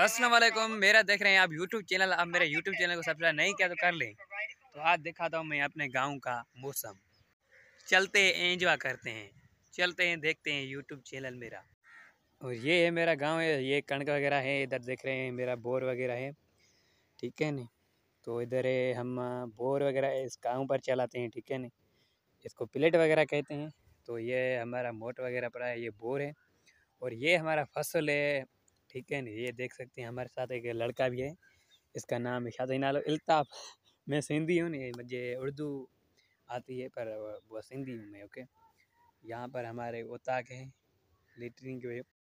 असलम मेरा देख रहे हैं आप यूट्यूब चैनल आप मेरे यूट्यूब चैनल को सब्सक्राइब नहीं किया तो कर लें तो आज दिखाता हूँ मैं अपने गांव का मौसम चलते हैं एंजॉय करते हैं चलते हैं देखते हैं यूट्यूब चैनल मेरा और ये है मेरा गांव है ये कणक वगैरह है इधर देख रहे हैं मेरा बोर वगैरह है ठीक है न तो इधर है हम बोर वगैरह इस गाँव पर चलाते हैं ठीक है न इसको प्लेट वगैरह कहते हैं तो ये हमारा मोट वगैरह पड़ा है ये बोर है और ये हमारा फसल है ठीक है ना ये देख सकते हैं हमारे साथ एक लड़का भी है इसका नाम शादीन नालो अल्ताफ मैं सिंधी हूँ नहीं मुझे उर्दू आती है पर वो सिंधी हूँ मैं ओके यहाँ पर हमारे ओताक हैं लेटरिन के